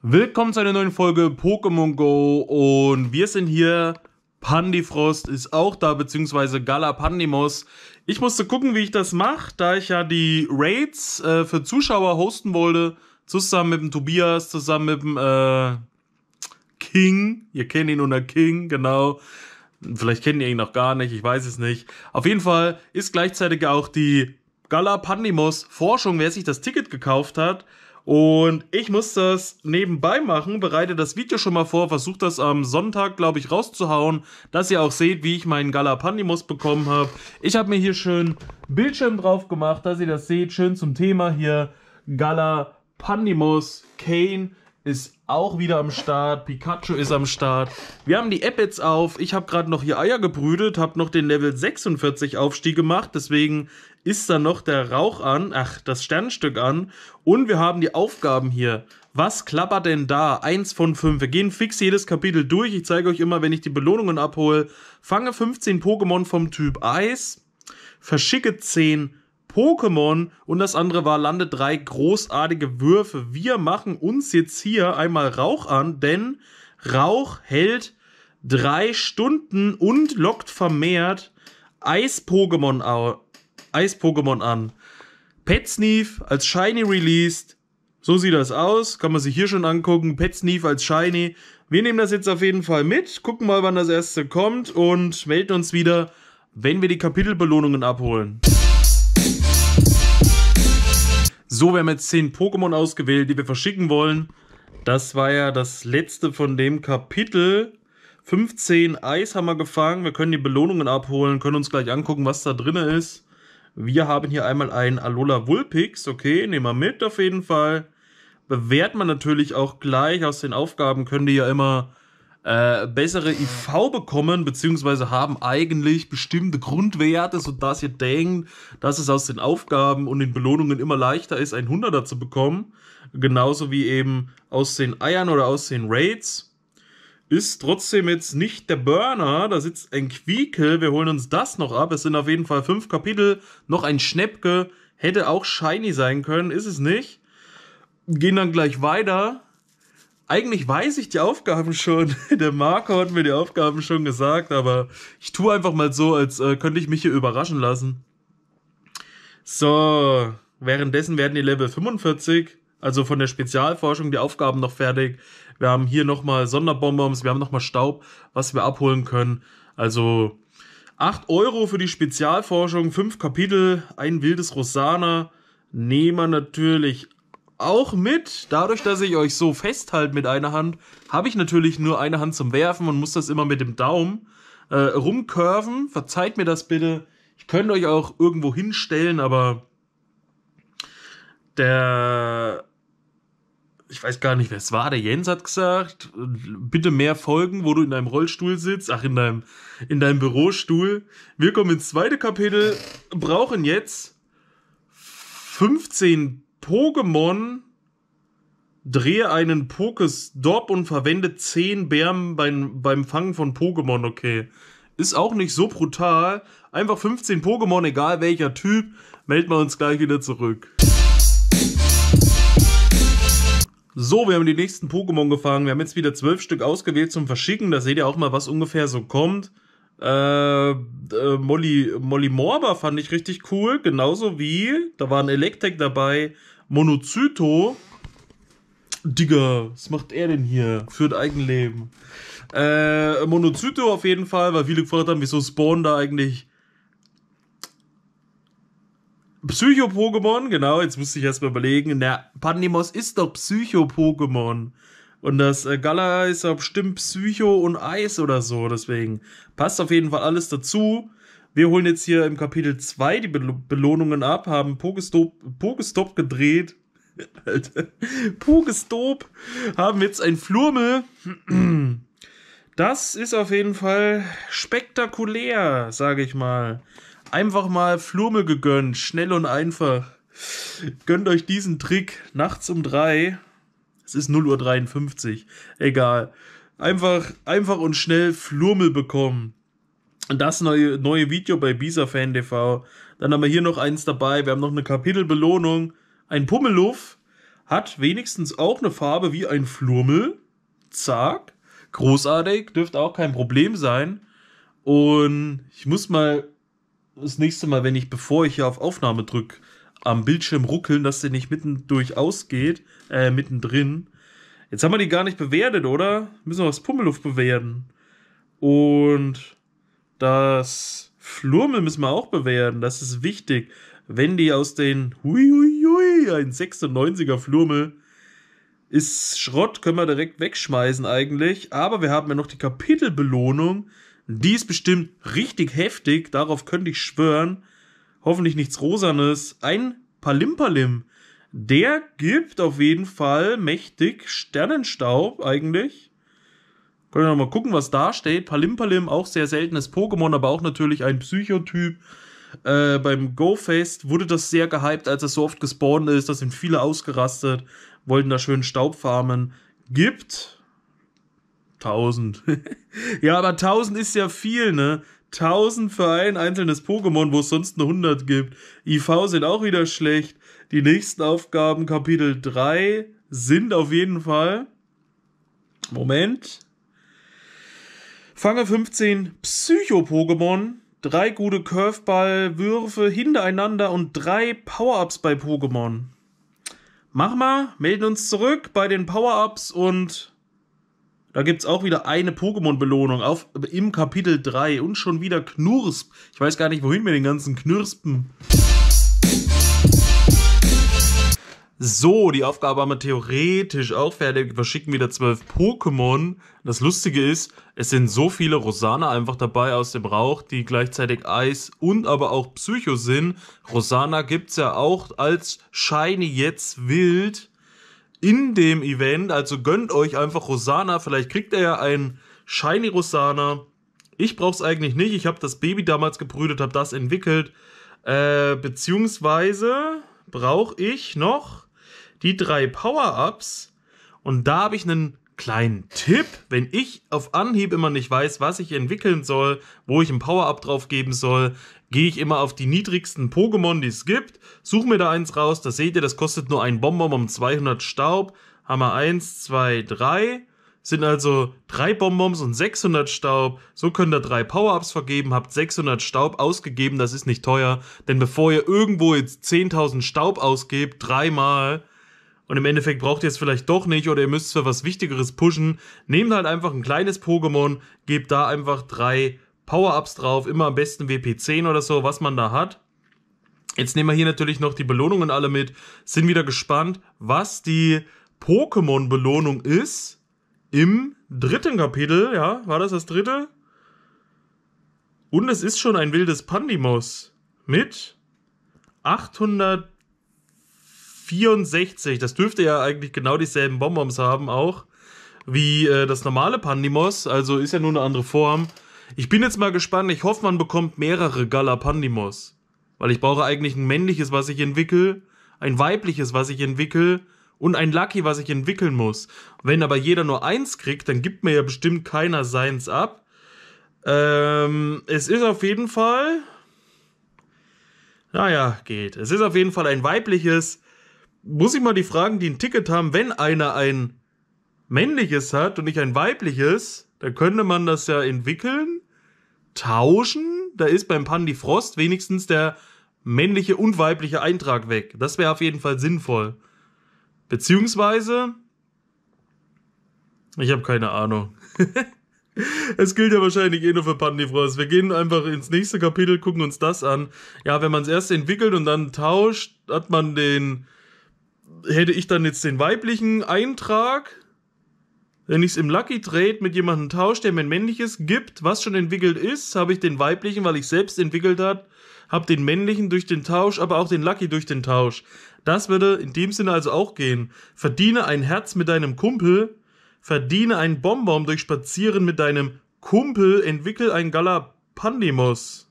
Willkommen zu einer neuen Folge Pokémon Go und wir sind hier. Pandifrost ist auch da, beziehungsweise Galapandimos. Ich musste gucken, wie ich das mache, da ich ja die Raids äh, für Zuschauer hosten wollte, zusammen mit dem Tobias, zusammen mit dem äh, King. Ihr kennt ihn unter King, genau. Vielleicht kennt ihr ihn noch gar nicht, ich weiß es nicht. Auf jeden Fall ist gleichzeitig auch die Galapandimos Forschung, wer sich das Ticket gekauft hat, und ich muss das nebenbei machen, bereite das Video schon mal vor, versuche das am Sonntag, glaube ich, rauszuhauen, dass ihr auch seht, wie ich meinen Galapandimus bekommen habe. Ich habe mir hier schön Bildschirm drauf gemacht, dass ihr das seht, schön zum Thema hier Galapandimus, Kane ist auch wieder am Start. Pikachu ist am Start. Wir haben die App jetzt auf. Ich habe gerade noch hier Eier gebrütet, habe noch den Level 46 Aufstieg gemacht. Deswegen ist da noch der Rauch an, ach, das Sternstück an. Und wir haben die Aufgaben hier. Was klappert denn da? Eins von fünf. Wir gehen fix jedes Kapitel durch. Ich zeige euch immer, wenn ich die Belohnungen abhole. Fange 15 Pokémon vom Typ Eis. Verschicke 10 Pokémon und das andere war Lande drei großartige Würfe. Wir machen uns jetzt hier einmal Rauch an, denn Rauch hält drei Stunden und lockt vermehrt Eis-Pokémon Eis -Pokémon an. Petsneef als Shiny released. So sieht das aus. Kann man sich hier schon angucken. Petsneef als Shiny. Wir nehmen das jetzt auf jeden Fall mit, gucken mal, wann das erste kommt und melden uns wieder, wenn wir die Kapitelbelohnungen abholen. So, wir haben jetzt 10 Pokémon ausgewählt, die wir verschicken wollen. Das war ja das letzte von dem Kapitel. 15 Eis haben wir gefangen. Wir können die Belohnungen abholen, können uns gleich angucken, was da drin ist. Wir haben hier einmal einen Alola Vulpix. Okay, nehmen wir mit auf jeden Fall. Bewährt man natürlich auch gleich aus den Aufgaben, können die ja immer äh, bessere IV bekommen, beziehungsweise haben eigentlich bestimmte Grundwerte, sodass ihr denkt, dass es aus den Aufgaben und den Belohnungen immer leichter ist, ein Hunderter zu bekommen. Genauso wie eben aus den Eiern oder aus den Raids. Ist trotzdem jetzt nicht der Burner, da sitzt ein Quiekel, wir holen uns das noch ab. Es sind auf jeden Fall fünf Kapitel, noch ein Schnäppke, hätte auch shiny sein können, ist es nicht. Gehen dann gleich weiter eigentlich weiß ich die Aufgaben schon. Der Marco hat mir die Aufgaben schon gesagt, aber ich tue einfach mal so, als äh, könnte ich mich hier überraschen lassen. So, währenddessen werden die Level 45, also von der Spezialforschung, die Aufgaben noch fertig. Wir haben hier nochmal Sonderbonbons, wir haben nochmal Staub, was wir abholen können. Also 8 Euro für die Spezialforschung, 5 Kapitel, ein wildes Rosana. Nehmen wir natürlich auch mit, dadurch, dass ich euch so festhalte mit einer Hand, habe ich natürlich nur eine Hand zum Werfen und muss das immer mit dem Daumen äh, rumcurven. Verzeiht mir das bitte. Ich könnte euch auch irgendwo hinstellen, aber der. Ich weiß gar nicht, wer es war. Der Jens hat gesagt, bitte mehr folgen, wo du in deinem Rollstuhl sitzt. Ach, in deinem, in deinem Bürostuhl. Wir kommen ins zweite Kapitel. Brauchen jetzt 15 Pokémon drehe einen Pokestop und verwende 10 Bären beim, beim Fangen von Pokémon, okay. Ist auch nicht so brutal. Einfach 15 Pokémon, egal welcher Typ, melden wir uns gleich wieder zurück. So, wir haben die nächsten Pokémon gefangen. Wir haben jetzt wieder 12 Stück ausgewählt zum Verschicken. Da seht ihr auch mal, was ungefähr so kommt. Äh, äh, Molly, Molly Morba fand ich richtig cool, genauso wie, da war ein Electek dabei, Monozyto. Digga, was macht er denn hier? Führt Eigenleben. Äh, Monozyto auf jeden Fall, weil viele gefragt haben, wieso spawnen da eigentlich Psycho-Pokémon, genau, jetzt musste ich erstmal überlegen. Na, Pandemos ist doch Psycho-Pokémon. Und das äh, Gala ist ja bestimmt Psycho und Eis oder so. Deswegen passt auf jeden Fall alles dazu. Wir holen jetzt hier im Kapitel 2 die Be Belohnungen ab, haben Pokestop, Pokestop gedreht. Alter. Pokestop. Haben jetzt ein Flurmel. Das ist auf jeden Fall spektakulär, sage ich mal. Einfach mal Flurmel gegönnt. Schnell und einfach. Gönnt euch diesen Trick. Nachts um drei es ist 0.53 Uhr. Egal. Einfach, einfach und schnell Flurmel bekommen. Das neue, neue Video bei Bisa Fan TV. Dann haben wir hier noch eins dabei. Wir haben noch eine Kapitelbelohnung. Ein Pummeluff hat wenigstens auch eine Farbe wie ein Flurmel. Zack. Großartig. Dürfte auch kein Problem sein. Und ich muss mal das nächste Mal, wenn ich, bevor ich hier auf Aufnahme drücke, am Bildschirm ruckeln, dass sie nicht mitten durchaus geht, äh, mittendrin. Jetzt haben wir die gar nicht bewertet, oder? Müssen wir das Pummeluft bewerten. Und das Flurmel müssen wir auch bewerten. Das ist wichtig. Wenn die aus den hui, hui, hui, ein 96er Flurmel ist Schrott, können wir direkt wegschmeißen eigentlich. Aber wir haben ja noch die Kapitelbelohnung. Die ist bestimmt richtig heftig, darauf könnte ich schwören hoffentlich nichts Rosanes, ein Palimpalim. Der gibt auf jeden Fall mächtig Sternenstaub eigentlich. Können wir nochmal gucken, was da steht. Palimpalim, auch sehr seltenes Pokémon, aber auch natürlich ein Psychotyp. Äh, beim GoFest wurde das sehr gehypt, als es so oft gespawnt ist. Da sind viele ausgerastet, wollten da schön Staub farmen. Gibt 1000. ja, aber 1000 ist ja viel, ne? 1000 für ein einzelnes Pokémon, wo es sonst nur 100 gibt. IV sind auch wieder schlecht. Die nächsten Aufgaben, Kapitel 3, sind auf jeden Fall. Moment. Fange 15 Psycho-Pokémon, drei gute Curveball-Würfe hintereinander und drei Power-Ups bei Pokémon. Mach mal, melden uns zurück bei den Power-Ups und da gibt es auch wieder eine Pokémon-Belohnung im Kapitel 3 und schon wieder Knursp. Ich weiß gar nicht, wohin mit den ganzen Knurspen. So, die Aufgabe haben wir theoretisch auch fertig. Wir schicken wieder zwölf Pokémon. Das Lustige ist, es sind so viele Rosana einfach dabei aus dem Rauch, die gleichzeitig Eis und aber auch Psycho sind. Rosana gibt es ja auch als Shiny jetzt wild in dem Event. Also gönnt euch einfach Rosana. Vielleicht kriegt ihr ja ein Shiny Rosana. Ich brauch's eigentlich nicht. Ich habe das Baby damals gebrütet, habe das entwickelt. Äh, beziehungsweise brauche ich noch die drei Power-Ups. Und da habe ich einen kleinen Tipp. Wenn ich auf Anhieb immer nicht weiß, was ich entwickeln soll, wo ich ein Power-Up drauf geben soll, gehe ich immer auf die niedrigsten Pokémon, die es gibt, suche mir da eins raus, da seht ihr, das kostet nur ein Bonbon um 200 Staub, haben wir 1, 2, 3, sind also 3 Bonbons und 600 Staub. So könnt ihr 3 Power-Ups vergeben, habt 600 Staub ausgegeben, das ist nicht teuer. Denn bevor ihr irgendwo jetzt 10.000 Staub ausgebt, dreimal, und im Endeffekt braucht ihr es vielleicht doch nicht oder ihr müsst für was Wichtigeres pushen, nehmt halt einfach ein kleines Pokémon, gebt da einfach 3 drei Power-Ups drauf, immer am besten WP10 oder so, was man da hat. Jetzt nehmen wir hier natürlich noch die Belohnungen alle mit, sind wieder gespannt, was die Pokémon-Belohnung ist im dritten Kapitel. Ja, war das das dritte? Und es ist schon ein wildes Pandimos mit 864. Das dürfte ja eigentlich genau dieselben Bonbons haben auch wie äh, das normale Pandimos. Also ist ja nur eine andere Form. Ich bin jetzt mal gespannt. Ich hoffe, man bekommt mehrere Galapandimos. Weil ich brauche eigentlich ein männliches, was ich entwickle, ein weibliches, was ich entwickle und ein Lucky, was ich entwickeln muss. Wenn aber jeder nur eins kriegt, dann gibt mir ja bestimmt keiner seins ab. Ähm, es ist auf jeden Fall. Naja, geht. Es ist auf jeden Fall ein weibliches. Muss ich mal die fragen, die ein Ticket haben, wenn einer ein männliches hat und nicht ein weibliches, dann könnte man das ja entwickeln tauschen. Da ist beim Pandifrost wenigstens der männliche und weibliche Eintrag weg. Das wäre auf jeden Fall sinnvoll. Beziehungsweise. Ich habe keine Ahnung. Es gilt ja wahrscheinlich eh nur für Pandifrost. Wir gehen einfach ins nächste Kapitel, gucken uns das an. Ja, wenn man es erst entwickelt und dann tauscht, hat man den. Hätte ich dann jetzt den weiblichen Eintrag wenn ich es im Lucky Trade mit jemandem tausche, der mir ein männliches gibt, was schon entwickelt ist, habe ich den weiblichen, weil ich selbst entwickelt habe, habe den männlichen durch den Tausch, aber auch den Lucky durch den Tausch. Das würde in dem Sinne also auch gehen. Verdiene ein Herz mit deinem Kumpel, verdiene einen Bonbon durch Spazieren mit deinem Kumpel, entwickel ein Galapandemos.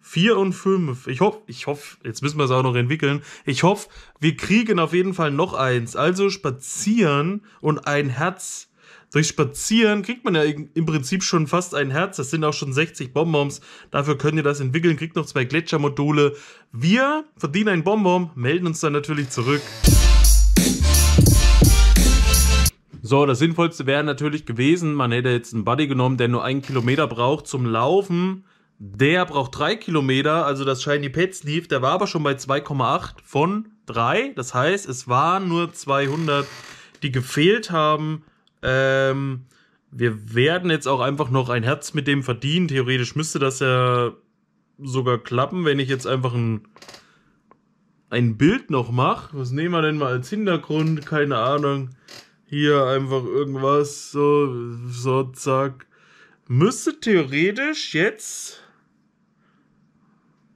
4 und 5. Ich hoffe, ich hoffe, jetzt müssen wir es auch noch entwickeln. Ich hoffe, wir kriegen auf jeden Fall noch eins. Also spazieren und ein Herz durch Spazieren kriegt man ja im Prinzip schon fast ein Herz. Das sind auch schon 60 Bonbons. Dafür könnt ihr das entwickeln. Kriegt noch zwei Gletschermodule. Wir verdienen ein Bonbon, melden uns dann natürlich zurück. So, das Sinnvollste wäre natürlich gewesen, man hätte jetzt einen Buddy genommen, der nur einen Kilometer braucht zum Laufen. Der braucht drei Kilometer, also das Shiny Pets lief. Der war aber schon bei 2,8 von 3. Das heißt, es waren nur 200, die gefehlt haben. Ähm, wir werden jetzt auch einfach noch ein Herz mit dem verdienen. Theoretisch müsste das ja sogar klappen, wenn ich jetzt einfach ein, ein Bild noch mache. Was nehmen wir denn mal als Hintergrund? Keine Ahnung. Hier einfach irgendwas, so, so, zack. Müsste theoretisch jetzt.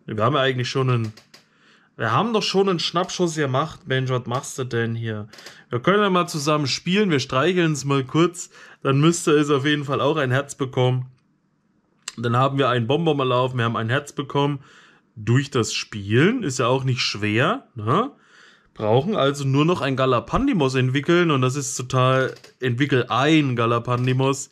Wir haben ja eigentlich schon einen wir haben doch schon einen Schnappschuss gemacht. Mensch, was machst du denn hier? Wir können ja mal zusammen spielen. Wir streicheln es mal kurz. Dann müsste es auf jeden Fall auch ein Herz bekommen. Dann haben wir einen Bonbon mal laufen. Wir haben ein Herz bekommen. Durch das Spielen ist ja auch nicht schwer. Ne? Brauchen also nur noch ein Galapandimos entwickeln. Und das ist total. Entwickel ein Galapandimos.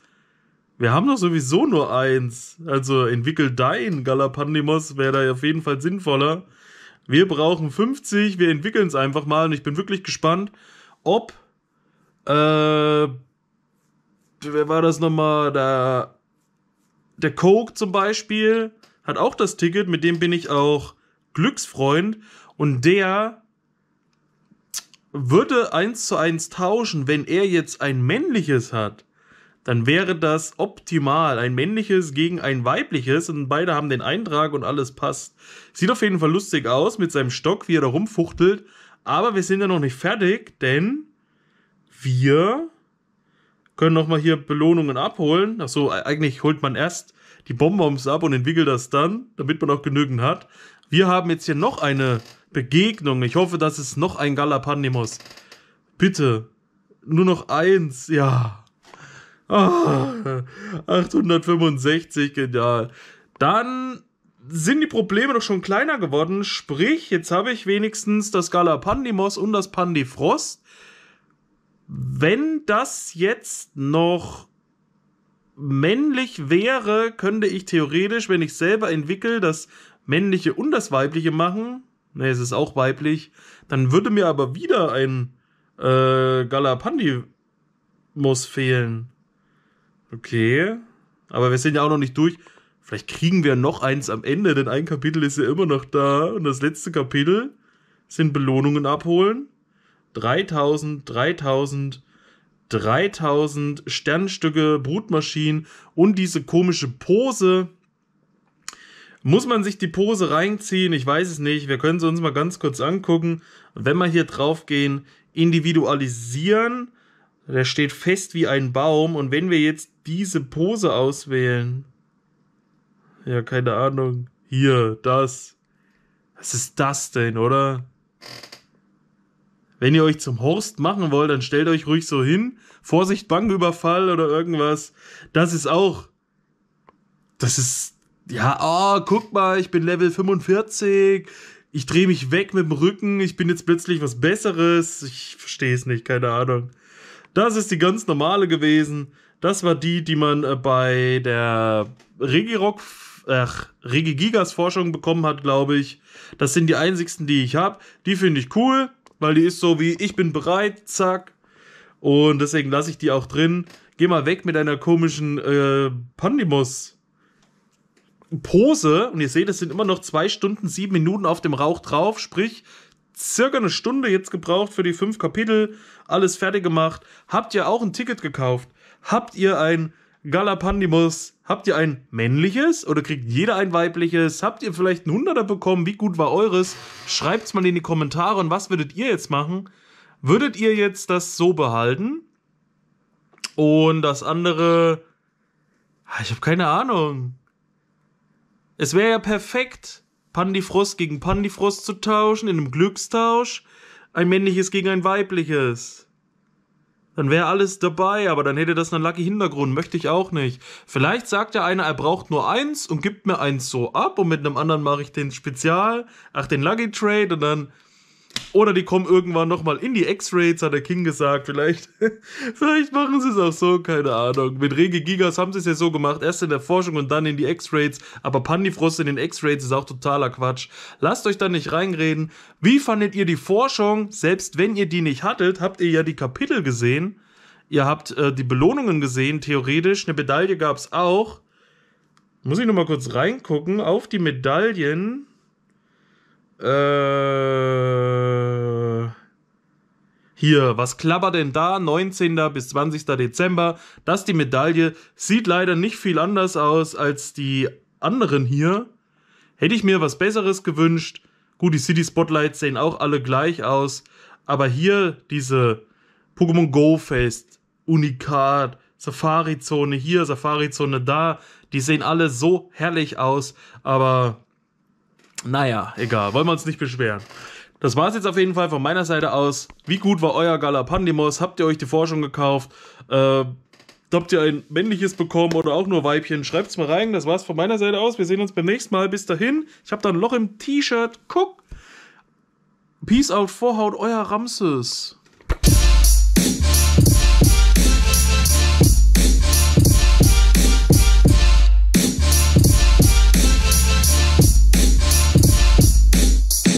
Wir haben doch sowieso nur eins. Also entwickel dein Galapandimos wäre da auf jeden Fall sinnvoller. Wir brauchen 50, wir entwickeln es einfach mal und ich bin wirklich gespannt, ob. Äh, wer war das nochmal? Der, der Coke zum Beispiel hat auch das Ticket, mit dem bin ich auch Glücksfreund und der würde eins zu eins tauschen, wenn er jetzt ein männliches hat dann wäre das optimal. Ein männliches gegen ein weibliches und beide haben den Eintrag und alles passt. Sieht auf jeden Fall lustig aus mit seinem Stock, wie er da rumfuchtelt. Aber wir sind ja noch nicht fertig, denn wir können nochmal hier Belohnungen abholen. Achso, e-, eigentlich holt man erst die Bonbons ab und entwickelt das dann, damit man auch genügend hat. Wir haben jetzt hier noch eine Begegnung. Ich hoffe, das ist noch ein Galapanimos. Bitte, nur noch eins, ja. 865, ah, genial. Dann sind die Probleme doch schon kleiner geworden. Sprich, jetzt habe ich wenigstens das Galapandimos und das Pandifrost. Wenn das jetzt noch männlich wäre, könnte ich theoretisch, wenn ich selber entwickle, das männliche und das weibliche machen. Ne, es ist auch weiblich. Dann würde mir aber wieder ein äh, Galapandimos fehlen. Okay. Aber wir sind ja auch noch nicht durch. Vielleicht kriegen wir noch eins am Ende, denn ein Kapitel ist ja immer noch da. Und das letzte Kapitel sind Belohnungen abholen. 3000, 3000, 3000 Sternstücke, Brutmaschinen und diese komische Pose. Muss man sich die Pose reinziehen? Ich weiß es nicht. Wir können sie uns mal ganz kurz angucken. Wenn wir hier drauf gehen, individualisieren, der steht fest wie ein Baum und wenn wir jetzt diese Pose auswählen. Ja, keine Ahnung. Hier, das. Was ist das denn, oder? Wenn ihr euch zum Horst machen wollt, dann stellt euch ruhig so hin. Vorsicht, Banküberfall oder irgendwas. Das ist auch. Das ist. Ja, oh, guck mal, ich bin Level 45. Ich drehe mich weg mit dem Rücken. Ich bin jetzt plötzlich was Besseres. Ich verstehe es nicht, keine Ahnung. Das ist die ganz normale gewesen. Das war die, die man äh, bei der Regirock, ach, Regigigas Forschung bekommen hat, glaube ich. Das sind die einzigsten, die ich habe. Die finde ich cool, weil die ist so wie, ich bin bereit, zack. Und deswegen lasse ich die auch drin. Geh mal weg mit einer komischen äh, Pandemos. Pose, und ihr seht, es sind immer noch zwei Stunden, sieben Minuten auf dem Rauch drauf, sprich, circa eine Stunde jetzt gebraucht für die fünf Kapitel, alles fertig gemacht. Habt ihr auch ein Ticket gekauft? Habt ihr ein Galapandimus? Habt ihr ein männliches oder kriegt jeder ein weibliches? Habt ihr vielleicht ein Hunderter bekommen? Wie gut war eures? Schreibt's mal in die Kommentare und was würdet ihr jetzt machen? Würdet ihr jetzt das so behalten? Und das andere, ah, ich habe keine Ahnung. Es wäre ja perfekt, Pandifrost gegen Pandifrost zu tauschen, in einem Glückstausch, ein männliches gegen ein weibliches. Dann wäre alles dabei, aber dann hätte das einen lucky Hintergrund, möchte ich auch nicht. Vielleicht sagt der eine, er braucht nur eins und gibt mir eins so ab und mit einem anderen mache ich den Spezial, ach den Lucky Trade und dann oder die kommen irgendwann nochmal in die X-Rates, hat der King gesagt. Vielleicht, vielleicht machen sie es auch so, keine Ahnung. Mit Rege Gigas haben sie es ja so gemacht. Erst in der Forschung und dann in die X-Rates. Aber Pandifrost in den X-Rates ist auch totaler Quatsch. Lasst euch da nicht reinreden. Wie fandet ihr die Forschung? Selbst wenn ihr die nicht hattet, habt ihr ja die Kapitel gesehen. Ihr habt äh, die Belohnungen gesehen, theoretisch. Eine Medaille gab es auch. Muss ich nochmal kurz reingucken auf die Medaillen. Äh Hier, was klappert denn da? 19. bis 20. Dezember. Das ist die Medaille. Sieht leider nicht viel anders aus als die anderen hier. Hätte ich mir was Besseres gewünscht. Gut, die City Spotlights sehen auch alle gleich aus. Aber hier diese Pokémon Go Fest, Unikat, Safari-Zone hier, Safari-Zone da. Die sehen alle so herrlich aus. Aber naja, egal. Wollen wir uns nicht beschweren. Das war es jetzt auf jeden Fall von meiner Seite aus. Wie gut war euer Galapandimos? Habt ihr euch die Forschung gekauft? Äh, habt ihr ein männliches bekommen oder auch nur Weibchen? Schreibt es mal rein. Das war es von meiner Seite aus. Wir sehen uns beim nächsten Mal. Bis dahin. Ich habe da ein Loch im T-Shirt. Guck. Peace out, Vorhaut, euer Ramses.